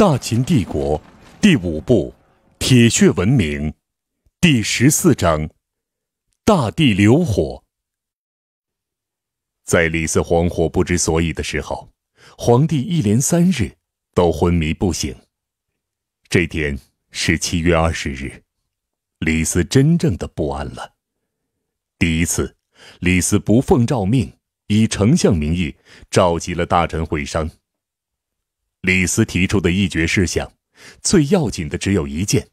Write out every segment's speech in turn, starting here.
大秦帝国第五部《铁血文明》第十四章《大地流火》。在李斯惶惑不知所以的时候，皇帝一连三日都昏迷不醒。这天是七月二十日，李斯真正的不安了。第一次，李斯不奉诏命，以丞相名义召集了大臣会商。李斯提出的一决事项，最要紧的只有一件：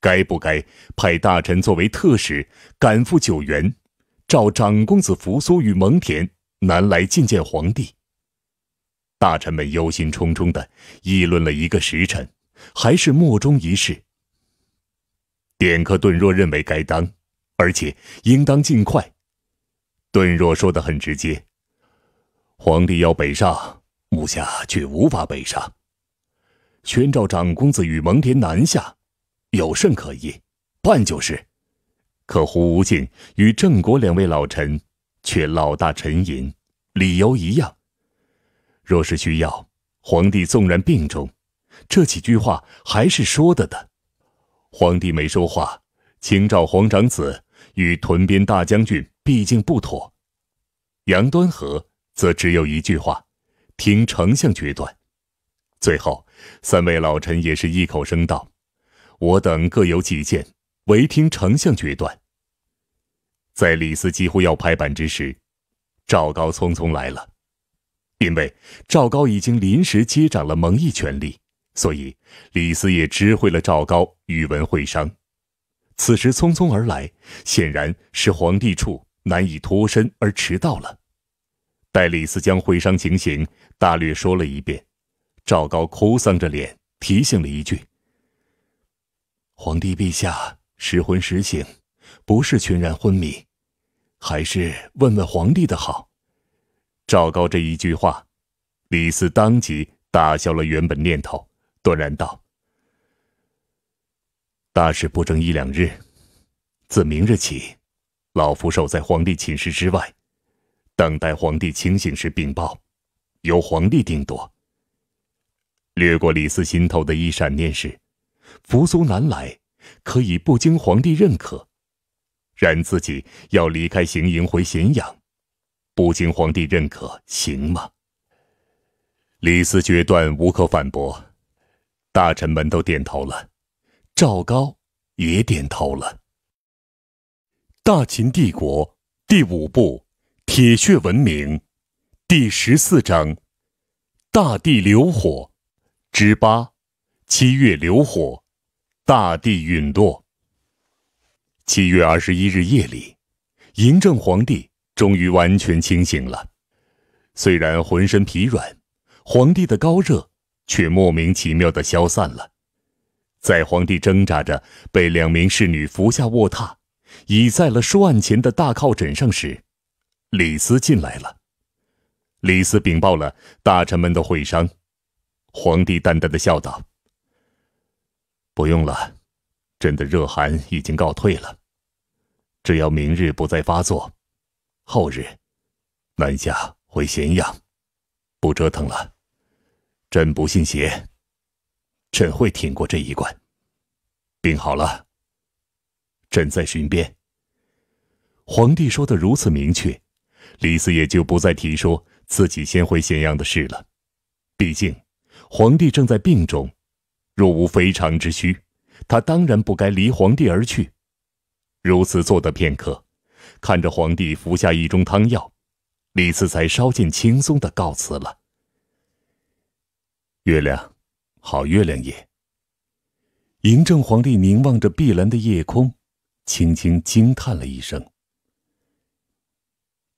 该不该派大臣作为特使赶赴九原，召长公子扶苏与蒙恬南来觐见皇帝？大臣们忧心忡忡的议论了一个时辰，还是莫衷一是。典客顿若认为该当，而且应当尽快。顿若说得很直接：皇帝要北上。目下却无法北上，宣召长公子与蒙恬南下，有甚可疑？办就是。可胡无尽与郑国两位老臣却老大沉吟，理由一样。若是需要，皇帝纵然病重，这几句话还是说得的。皇帝没说话，请召皇长子与屯边大将军，毕竟不妥。杨端和则只有一句话。听丞相决断。最后，三位老臣也是一口声道：“我等各有己见，唯听丞相决断。”在李斯几乎要拍板之时，赵高匆匆来了。因为赵高已经临时接掌了蒙毅权力，所以李斯也知会了赵高，与文会商。此时匆匆而来，显然是皇帝处难以脱身而迟到了。待李斯将会商情形大略说了一遍，赵高哭丧着脸提醒了一句：“皇帝陛下时昏时醒，不是全然昏迷，还是问问皇帝的好。”赵高这一句话，李斯当即打消了原本念头，断然道：“大事不争一两日，自明日起，老夫守在皇帝寝室之外。”等待皇帝清醒时禀报，由皇帝定夺。掠过李斯心头的一闪念是：扶苏南来，可以不经皇帝认可；然自己要离开行营回咸阳，不经皇帝认可行吗？李斯决断无可反驳，大臣们都点头了，赵高也点头了。大秦帝国第五部。《铁血文明》第十四章：大地流火之八，七月流火，大地陨落。七月二十一日夜里，嬴政皇帝终于完全清醒了，虽然浑身疲软，皇帝的高热却莫名其妙的消散了。在皇帝挣扎着被两名侍女扶下卧榻，倚在了书案前的大靠枕上时，李斯进来了，李斯禀报了大臣们的会商，皇帝淡淡的笑道：“不用了，朕的热寒已经告退了，只要明日不再发作，后日南下回咸阳，不折腾了。朕不信邪，朕会挺过这一关，病好了，朕在巡边。”皇帝说的如此明确。李四也就不再提说自己先回咸阳的事了，毕竟皇帝正在病中，若无非常之需，他当然不该离皇帝而去。如此坐的片刻，看着皇帝服下一盅汤药，李四才稍见轻松的告辞了。月亮，好月亮也。嬴政皇帝凝望着碧蓝的夜空，轻轻惊叹了一声。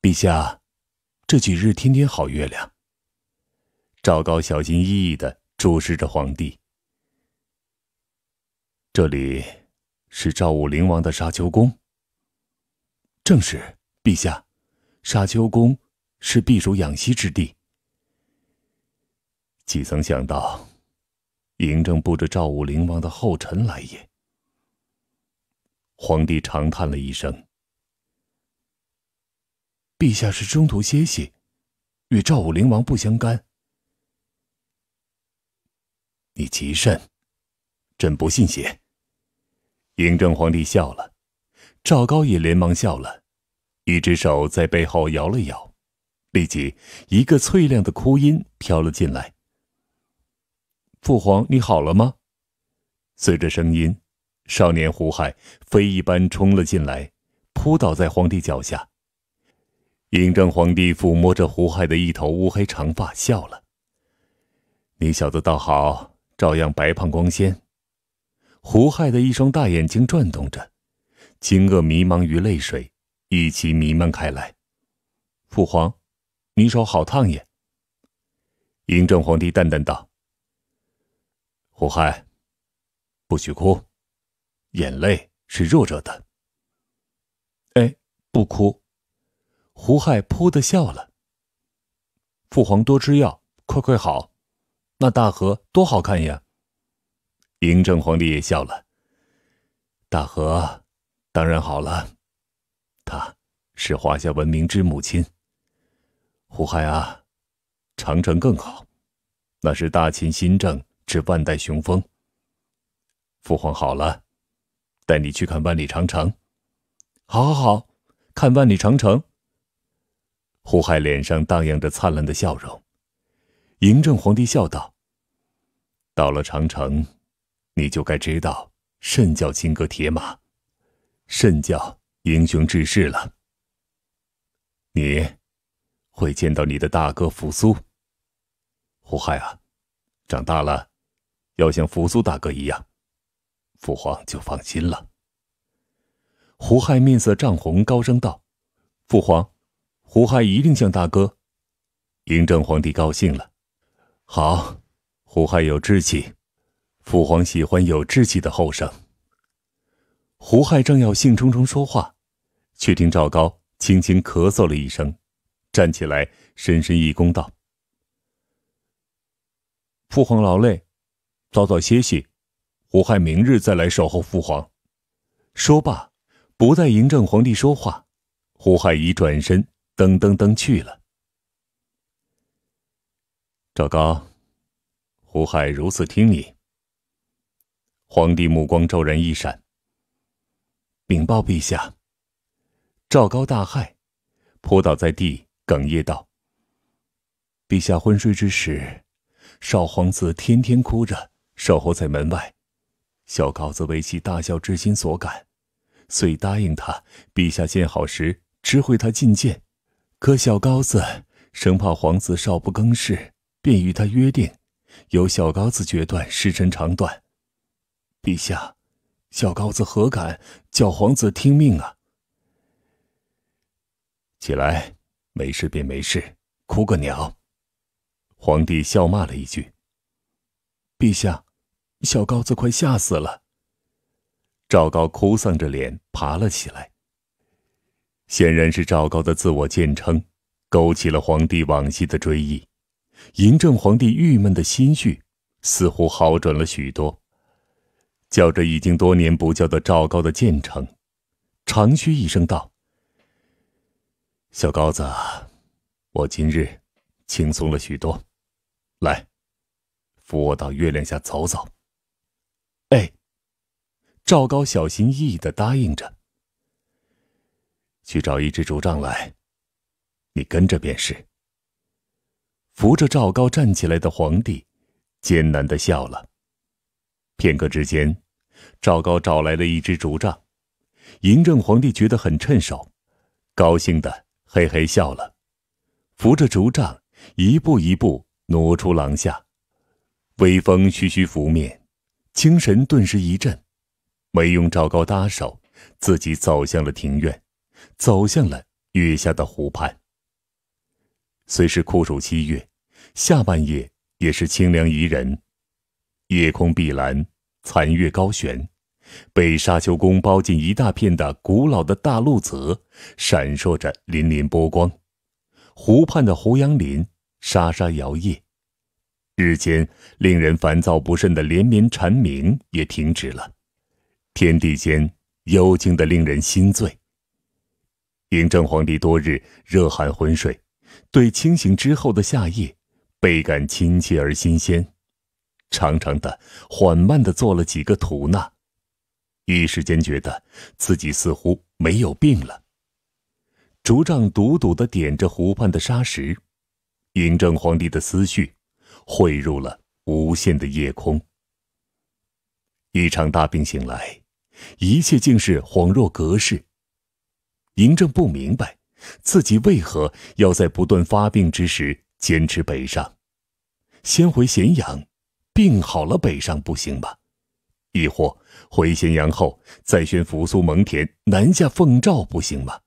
陛下，这几日天天好月亮。赵高小心翼翼的注视着皇帝。这里是赵武灵王的沙丘宫，正是陛下，沙丘宫是避暑养息之地。几曾想到，嬴政步着赵武灵王的后尘来也。皇帝长叹了一声。陛下是中途歇息，与赵武灵王不相干。你急甚，朕不信邪。嬴政皇帝笑了，赵高也连忙笑了，一只手在背后摇了摇，立即一个脆亮的哭音飘了进来：“父皇，你好了吗？”随着声音，少年胡亥飞一般冲了进来，扑倒在皇帝脚下。嬴政皇帝抚摸着胡亥的一头乌黑长发，笑了：“你小子倒好，照样白胖光鲜。”胡亥的一双大眼睛转动着，惊愕、迷茫与泪水一起弥漫开来。“父皇，你手好烫也。”嬴政皇帝淡淡道：“胡亥，不许哭，眼泪是弱者的。”“哎，不哭。”胡亥噗的笑了。父皇多吃药，快快好。那大河多好看呀！嬴政皇帝也笑了。大河，当然好了，她是华夏文明之母亲。胡亥啊，长城更好，那是大秦新政之万代雄风。父皇好了，带你去看万里长城。好，好，好看万里长城。胡亥脸上荡漾着灿烂的笑容，嬴政皇帝笑道：“到了长城，你就该知道，甚叫金戈铁马，甚叫英雄志士了。你会见到你的大哥扶苏。胡亥啊，长大了要像扶苏大哥一样，父皇就放心了。”胡亥面色涨红，高声道：“父皇。”胡亥一定像大哥，嬴政皇帝高兴了。好，胡亥有志气，父皇喜欢有志气的后生。胡亥正要兴冲冲说话，却听赵高轻轻咳嗽了一声，站起来，深深一躬道：“父皇劳累，早早歇息。胡亥明日再来守候父皇。”说罢，不待嬴政皇帝说话，胡亥已转身。噔噔噔去了。赵高，胡亥如此听你。皇帝目光骤然一闪。禀报陛下，赵高大骇，扑倒在地，哽咽道：“陛下昏睡之时，少皇子天天哭着守候在门外，小高子为其大孝之心所感，遂答应他，陛下见好时知会他觐见。”可小高子生怕皇子少不更事，便与他约定，由小高子决断时辰长短。陛下，小高子何敢叫皇子听命啊？起来，没事便没事，哭个鸟！皇帝笑骂了一句：“陛下，小高子快吓死了。”赵高哭丧着脸爬了起来。显然是赵高的自我建称，勾起了皇帝往昔的追忆，嬴政皇帝郁闷的心绪似乎好转了许多，叫着已经多年不叫的赵高的建称，长吁一声道：“小高子，我今日轻松了许多，来，扶我到月亮下走走。”哎，赵高小心翼翼的答应着。去找一只竹杖来，你跟着便是。扶着赵高站起来的皇帝，艰难的笑了。片刻之间，赵高找来了一支竹杖，嬴政皇帝觉得很趁手，高兴的嘿嘿笑了。扶着竹杖，一步一步挪出廊下，微风徐徐拂面，精神顿时一振，没用赵高搭手，自己走向了庭院。走向了月下的湖畔。虽是酷暑七月，下半夜也是清凉宜人。夜空碧蓝，残月高悬，被沙丘宫包进一大片的古老的大陆泽，闪烁着粼粼波光。湖畔的胡杨林沙沙摇曳，日间令人烦躁不甚的连绵蝉鸣也停止了，天地间幽静的令人心醉。嬴政皇帝多日热汗昏睡，对清醒之后的夏夜倍感亲切而新鲜，长长的、缓慢的做了几个吐纳，一时间觉得自己似乎没有病了。竹杖笃笃的点着湖畔的沙石，嬴政皇帝的思绪汇入了无限的夜空。一场大病醒来，一切竟是恍若隔世。嬴政不明白自己为何要在不断发病之时坚持北上，先回咸阳，病好了北上不行吗？抑或回咸阳后再宣扶苏、蒙恬南下奉诏不行吗？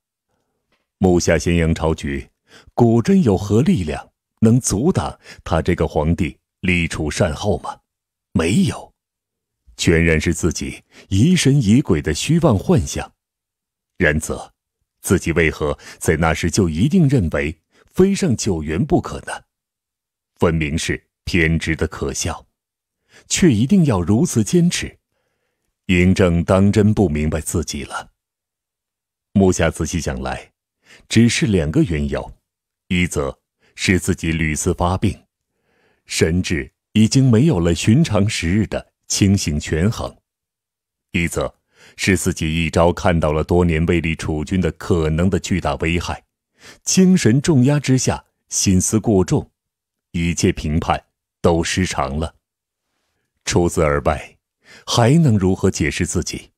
目下咸阳朝局，古真有何力量能阻挡他这个皇帝立储善后吗？没有，全然是自己疑神疑鬼的虚妄幻想。然则。自己为何在那时就一定认为非上九原不可呢？分明是偏执的可笑，却一定要如此坚持。嬴政当真不明白自己了。木下仔细想来，只是两个缘由：一则，是自己屡次发病，神智已经没有了寻常时日的清醒权衡；一则。是自己一朝看到了多年未立储君的可能的巨大危害，精神重压之下，心思过重，一切评判都失常了。除此而外，还能如何解释自己？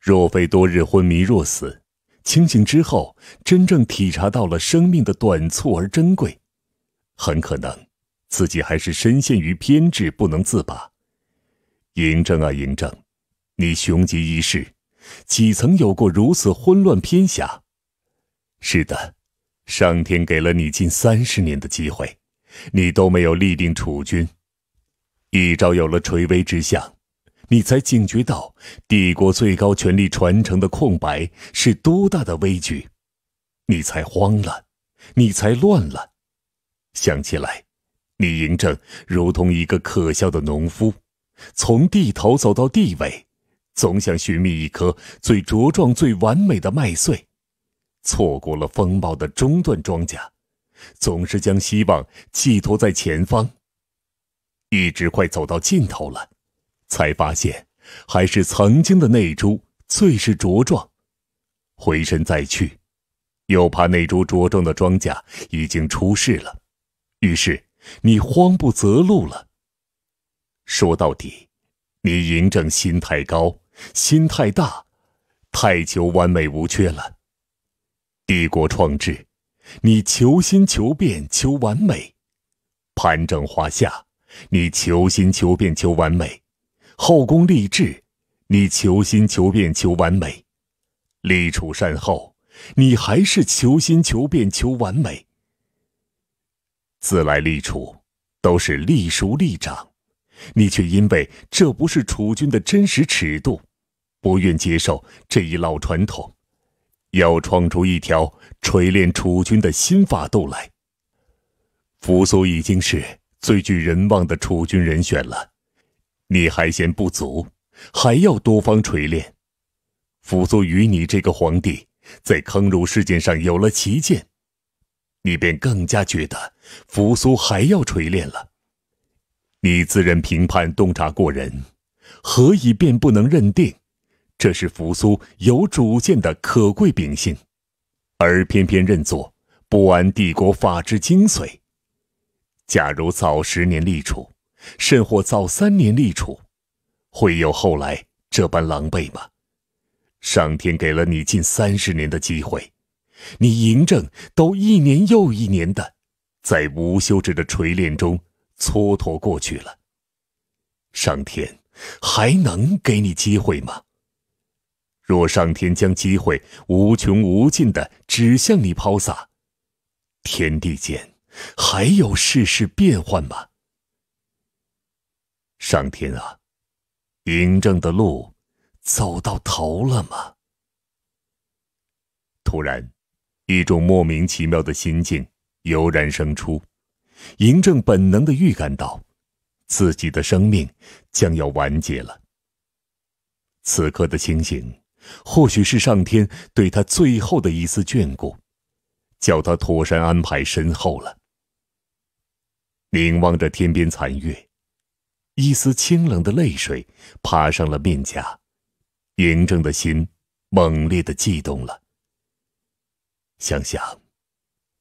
若非多日昏迷若死，清醒之后真正体察到了生命的短促而珍贵，很可能自己还是深陷于偏执不能自拔。嬴政啊，嬴政。你雄极一世，岂曾有过如此昏乱偏狭？是的，上天给了你近三十年的机会，你都没有立定储君。一朝有了垂危之象，你才警觉到帝国最高权力传承的空白是多大的危局，你才慌了，你才乱了。想起来，你嬴政如同一个可笑的农夫，从地头走到地尾。总想寻觅一颗最茁壮、最完美的麦穗，错过了风暴的中段庄稼，总是将希望寄托在前方。一直快走到尽头了，才发现还是曾经的那株最是茁壮。回身再去，又怕那株茁壮的庄稼已经出事了，于是你慌不择路了。说到底。你嬴政心太高，心太大，太求完美无缺了。帝国创制，你求新求变求完美；盘整华夏，你求新求变求完美；后宫立志，你求新求变求完美；立储善后，你还是求新求变求完美。自来立储，都是立叔立长。你却因为这不是楚军的真实尺度，不愿接受这一老传统，要创出一条锤炼楚军的新法度来。扶苏已经是最具人望的楚军人选了，你还嫌不足，还要多方锤炼。扶苏与你这个皇帝在坑儒事件上有了旗舰，你便更加觉得扶苏还要锤炼了。你自认评判洞察过人，何以便不能认定，这是扶苏有主见的可贵秉性，而偏偏认作不安帝国法之精髓？假如早十年立储，甚或早三年立储，会有后来这般狼狈吗？上天给了你近三十年的机会，你嬴政都一年又一年的，在无休止的锤炼中。蹉跎过去了，上天还能给你机会吗？若上天将机会无穷无尽的指向你抛洒，天地间还有世事变幻吗？上天啊，嬴政的路走到头了吗？突然，一种莫名其妙的心境油然生出。嬴政本能的预感到，自己的生命将要完结了。此刻的情形，或许是上天对他最后的一丝眷顾，叫他妥善安排身后了。凝望着天边残月，一丝清冷的泪水爬上了面颊，嬴政的心猛烈的悸动了。想想，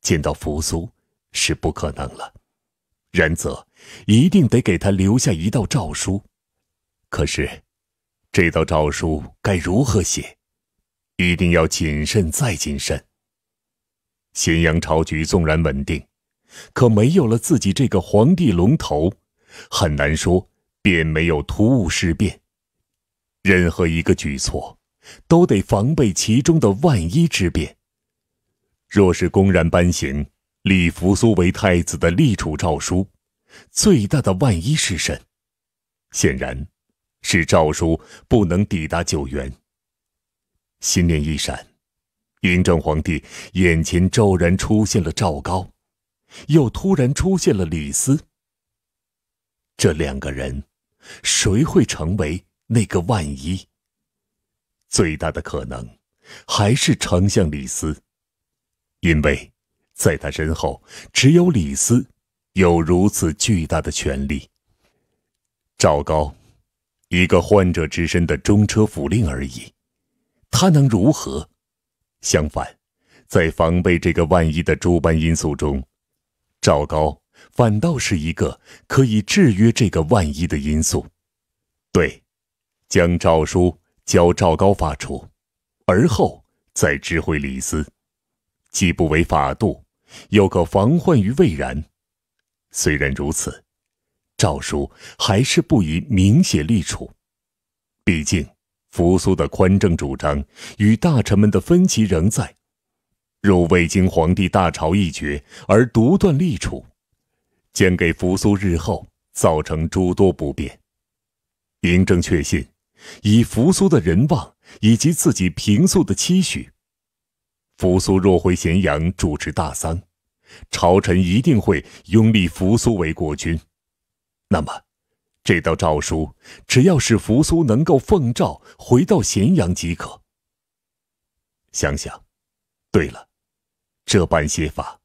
见到扶苏。是不可能了，然则一定得给他留下一道诏书。可是，这道诏书该如何写？一定要谨慎再谨慎。咸阳朝局纵然稳定，可没有了自己这个皇帝龙头，很难说便没有突兀事变。任何一个举措，都得防备其中的万一之变。若是公然颁行，立扶苏为太子的立储诏书，最大的万一是谁？显然，是诏书不能抵达九原。心念一闪，嬴政皇帝眼前骤然出现了赵高，又突然出现了李斯。这两个人，谁会成为那个万一？最大的可能，还是丞相李斯，因为。在他身后，只有李斯有如此巨大的权力。赵高，一个患者之身的中车府令而已，他能如何？相反，在防备这个万一的诸般因素中，赵高反倒是一个可以制约这个万一的因素。对，将诏书交赵高发出，而后再知会李斯，既不违法度。又可防患于未然。虽然如此，诏书还是不宜明写立储，毕竟，扶苏的宽政主张与大臣们的分歧仍在。若未经皇帝大朝议决而独断立储，将给扶苏日后造成诸多不便。嬴政确信，以扶苏的人望以及自己平素的期许。扶苏若回咸阳主持大丧，朝臣一定会拥立扶苏为国君。那么，这道诏书，只要使扶苏能够奉诏回到咸阳即可。想想，对了，这般写法，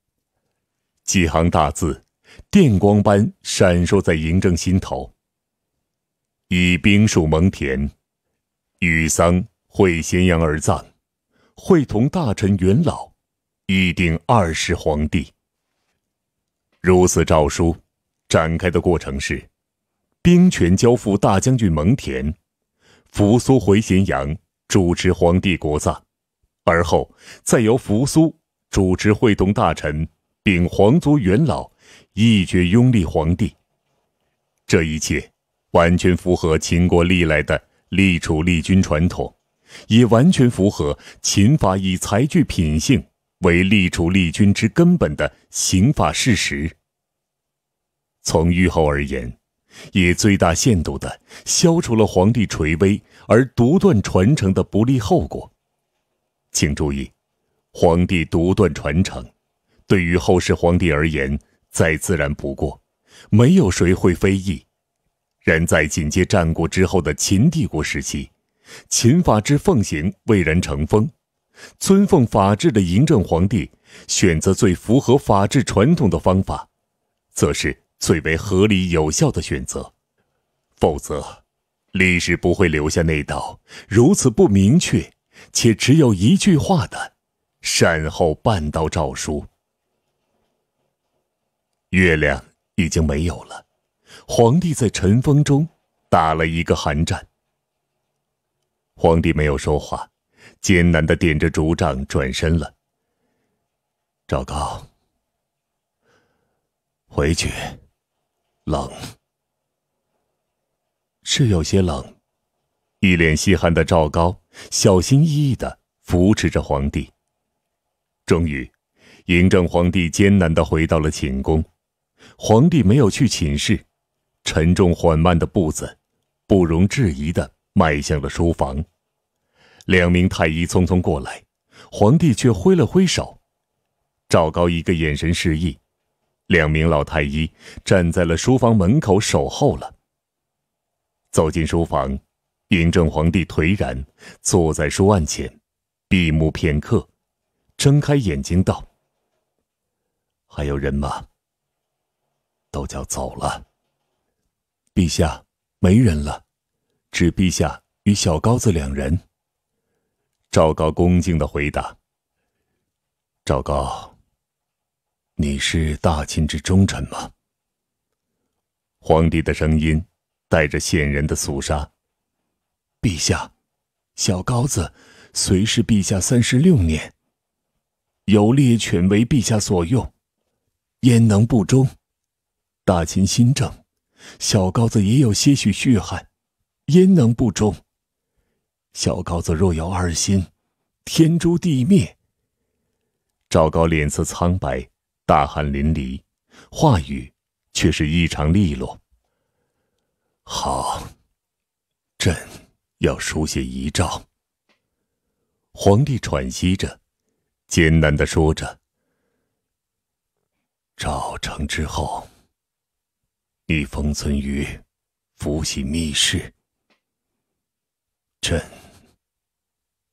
几行大字，电光般闪烁在嬴政心头。以兵戍蒙恬，与丧会咸阳而葬。会同大臣元老议定二世皇帝。如此诏书展开的过程是：兵权交付大将军蒙恬，扶苏回咸阳主持皇帝国葬，而后再由扶苏主持会同大臣禀皇族元老一决拥立皇帝。这一切完全符合秦国历来的立储立君传统。也完全符合秦法以才具品性为立储立君之根本的刑法事实。从虞后而言，也最大限度地消除了皇帝垂危而独断传承的不利后果。请注意，皇帝独断传承，对于后世皇帝而言再自然不过，没有谁会非议。然在紧接战国之后的秦帝国时期。秦法制奉行蔚然成风，尊奉法治的嬴政皇帝选择最符合法治传统的方法，则是最为合理有效的选择。否则，历史不会留下那道如此不明确且只有一句话的善后半道诏书。月亮已经没有了，皇帝在晨风中打了一个寒战。皇帝没有说话，艰难的点着竹杖转身了。赵高，回去，冷，是有些冷。一脸稀罕的赵高小心翼翼的扶持着皇帝。终于，嬴政皇帝艰难的回到了寝宫。皇帝没有去寝室，沉重缓慢的步子，不容置疑的。迈向了书房，两名太医匆匆过来，皇帝却挥了挥手。赵高一个眼神示意，两名老太医站在了书房门口守候了。走进书房，嬴政皇帝颓然坐在书案前，闭目片刻，睁开眼睛道：“还有人吗？都叫走了。陛下，没人了。”指陛下与小高子两人，赵高恭敬的回答：“赵高，你是大秦之忠臣吗？”皇帝的声音带着显人的肃杀：“陛下，小高子随侍陛下三十六年，有猎犬为陛下所用，焉能不忠？大秦新政，小高子也有些许血汗。”焉能不忠？小高子若有二心，天诛地灭。赵高脸色苍白，大汗淋漓，话语却是异常利落。好，朕要书写遗诏。皇帝喘息着，艰难的说着：“赵成之后，你封存于伏羲密室。”朕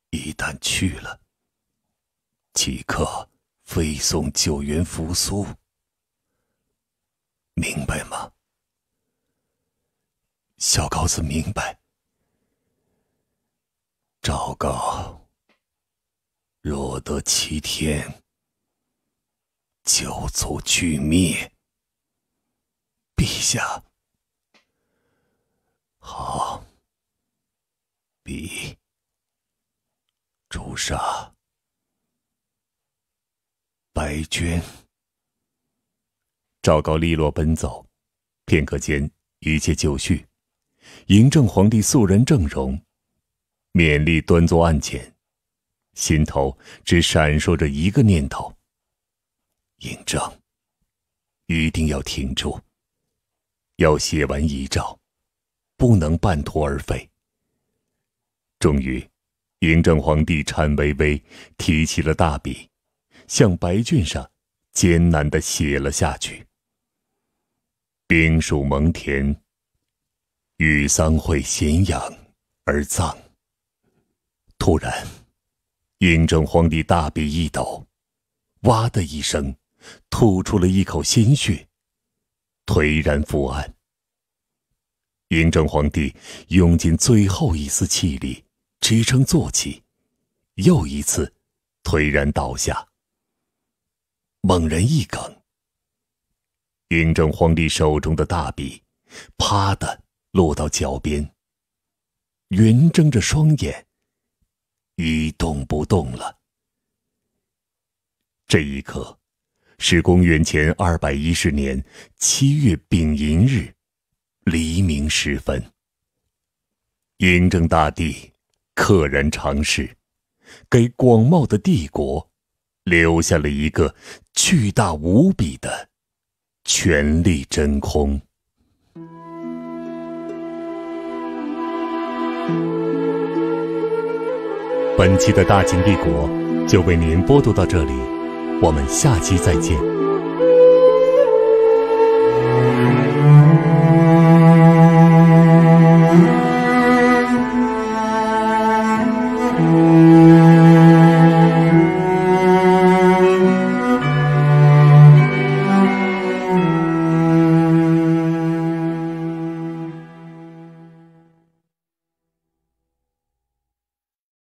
一旦去了，即刻飞送九原扶苏。明白吗？小高子明白。昭告：若得齐天，九族俱灭。陛下，好。笔、朱砂、白绢，赵高利落奔走，片刻间一切就绪。嬴政皇帝肃然正容，勉力端坐案前，心头只闪烁着一个念头：嬴政，一定要挺住，要写完遗诏，不能半途而废。终于，嬴政皇帝颤巍巍提起了大笔，向白卷上艰难的写了下去：“兵属蒙恬，与丧会咸阳而葬。”突然，嬴政皇帝大笔一抖，“哇”的一声，吐出了一口鲜血，颓然伏案。嬴政皇帝用尽最后一丝气力。支撑坐起，又一次颓然倒下。猛然一哽，雍正皇帝手中的大笔“啪”的落到脚边，云睁着双眼，一动不动了。这一刻，是公元前二百一十年七月丙寅日，黎明时分，雍正大帝。客人尝试，给广袤的帝国留下了一个巨大无比的权力真空。本期的大秦帝国就为您播读到这里，我们下期再见。